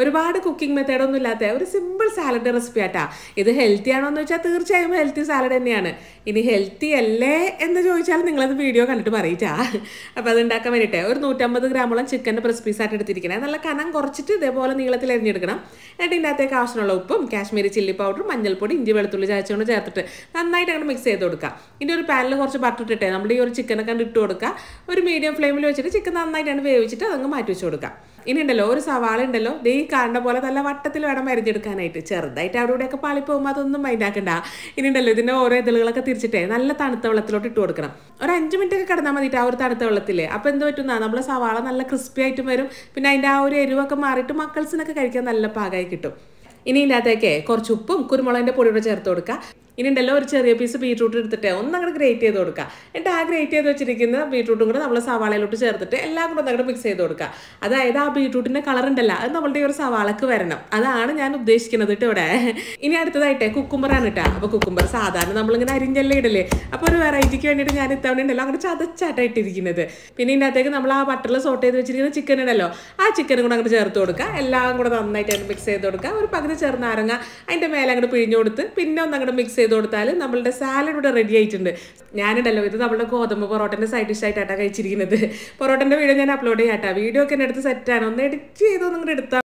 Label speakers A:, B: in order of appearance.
A: ഒരുപാട് cooking method ഒന്നും ഇല്ലാത്ത ഒരു സിമ്പിൾ സാലഡ് റെസിപ്പി ആട്ടാ ഇത് ഹെൽത്തി ആണോ എന്ന് വെച്ചാൽ തീർച്ചയായും ഹെൽത്തി സാലഡ് തന്നെയാണ് ഇനി ഹെൽത്തി അല്ലേ എന്ന് ചോദിച്ചാൽ നിങ്ങളത് വീഡിയോ കണ്ടിട്ട് പറയിട്ടാ അപ്പോൾ അത് ഉണ്ടാക്കാൻ വേണ്ടിയിട്ട് ഒരു നൂറ്റമ്പത് ഗ്രാമോളം ചിക്കൻ്റെ റെസിപ്പീസ് ആയിട്ട് എടുത്തിരിക്കണേ നല്ല കനം കുറച്ചിട്ട് ഇതേപോലെ നീളത്തിൽ എറിഞ്ഞെടുക്കണം എന്നിട്ട് ഇതിൻ്റെ അകത്തേക്ക് ആവശ്യമുള്ള ഉപ്പും കാശ്മീരി ചില്ലി പൗഡറും മഞ്ഞൾപ്പൊടി ഇഞ്ചി വെളുത്തുള്ളി ചായച്ചുകൊണ്ട് ചേർത്തിട്ട് നന്നായിട്ട് അങ്ങനെ മിക്സ് ചെയ്ത് കൊടുക്കുക ഇതിൻ്റെ ഒരു പാനിൽ കുറച്ച് ബട്ടർ ഇട്ടിട്ടേ നമ്മൾ ഈ ഒരു ചിക്കനൊക്കെ ഇട്ട് കൊടുക്കുക ഒരു മീഡിയം ഫ്ലെയിമിൽ വെച്ചിട്ട് ചിക്കൻ നന്നായിട്ടാണ് വേവിച്ചിട്ട് അതങ്ങ് മാറ്റി വെച്ച് കൊടുക്കുക ഇനി ഉണ്ടല്ലോ ഒരു സവാള ഉണ്ടല്ലോ ദേ ഈ കാണുന്ന പോലെ നല്ല വട്ടത്തിൽ വേണം അരിഞ്ഞെടുക്കാനായിട്ട് ചെറുതായിട്ട് അവിടെ ഇവിടെയൊക്കെ പോകുമ്പോൾ അതൊന്നും മൈൻഡാക്കണ്ട ഇനി ഉണ്ടല്ലോ ഇതിൻ്റെ ഓരോ ഇതളുകളൊക്കെ തിരിച്ചിട്ടേ നല്ല തണുത്ത വെള്ളത്തിലോട്ട് ഇട്ട് കൊടുക്കണം ഒരു അഞ്ച് മിനിറ്റ് ഒക്കെ കിടന്നാൽ മതിയിട്ട് ആ ഒരു തണുത്ത വെള്ളത്തിൽ അപ്പോൾ എന്ത് പറ്റുന്ന നമ്മളെ സവാള നല്ല ക്രിസ്പി ആയിട്ടും വരും പിന്നെ അതിൻ്റെ ആ ഒരു എരിവൊക്കെ മാറിയിട്ട് മക്കൾസിനൊക്കെ കഴിക്കാൻ നല്ല പാകമായി കിട്ടും ഇനി ഇതിനകത്തേക്ക് കുറച്ച് ഉപ്പും കുരുമുളകിൻ്റെ പൊടിയോടെ ചേർത്ത് കൊടുക്കുക ഇനി ഉണ്ടല്ലോ ഒരു ചെറിയ പീസ് ബീട്രൂട്ട് എടുത്തിട്ട് ഒന്ന് അങ്ങോട്ട് ഗ്രേറ്റ് ചെയ്ത് കൊടുക്കുക എന്നിട്ട് ആ ഗ്രേറ്റ് ചെയ്ത് വെച്ചിരിക്കുന്ന ബീട്രൂട്ടും കൂടെ നമ്മൾ സവാളയിലോട്ട് ചേർത്തിട്ട് എല്ലാം കൂടെ അങ്ങോട്ട് മിക്സ് ചെയ്ത് കൊടുക്കുക അതായത് ആ ബീട്രൂട്ടിൻ്റെ കളർ ഉണ്ടല്ലോ അത് നമ്മളുടെ ഒരു സവാളക്ക് വരണം അതാണ് ഞാൻ ഉദ്ദേശിക്കുന്നത് കേട്ടോ ഇവിടെ ഇനി അടുത്തതായിട്ട് കുക്കുമ്പറാണ് കേട്ടോ അപ്പോൾ കുക്കുംബർ സാധാരണ നമ്മളിങ്ങനെ അരിഞ്ഞല്ലേ ഇടല്ലേ അപ്പോൾ ഒരു വെറൈറ്റിക്ക് വേണ്ടിയിട്ട് ഞാൻ ഇത്തവണ ഉണ്ടല്ലോ അങ്ങോട്ട് ചതച്ചാട്ടാണ് ഇട്ടിരിക്കുന്നത് പിന്നെ ഇതിനകത്തേക്ക് നമ്മൾ ആ ബട്ടറിൽ സോട്ട് ചെയ്ത് വെച്ചിരിക്കുന്ന ചിക്കൻ ഉണ്ടല്ലോ ആ ചിക്കനും കൂടെ അങ്ങോട്ട് ചേർത്ത് കൊടുക്കുക എല്ലാം കൂടെ നന്നായിട്ട് മിക്സ് ചെയ്ത് കൊടുക്കുക ഒരു പകുതി ചേർന്ന് അരങ്ങ അതിൻ്റെ മേലെ അങ്ങോട്ട് പിഴിഞ്ഞു കൊടുത്ത് പിന്നെ ഒന്ന് അങ്ങോട്ട് മിക്സ് ചെയ്ത് കൊടുത്താൽ നമ്മളുടെ സാലഡ് ഇവിടെ റെഡി ആയിട്ടുണ്ട് ഞാനുണ്ടല്ലോ ഇത് നമ്മുടെ ഗോതമ്പ് പൊറോട്ടൻ്റെ സൈഡ് ഡിഷ് ആയിട്ടാണ് കഴിച്ചിരിക്കുന്നത് പൊറോട്ടൻ്റെ വീഡിയോ ഞാൻ അപ്ലോഡ് ചെയ്യാട്ടാ വീഡിയോ ഒക്കെ എൻ്റെ അടുത്ത് സെറ്റാണ് ഒന്ന് എഡിറ്റ് ചെയ്തോ നിങ്ങളുടെ എടുത്താൽ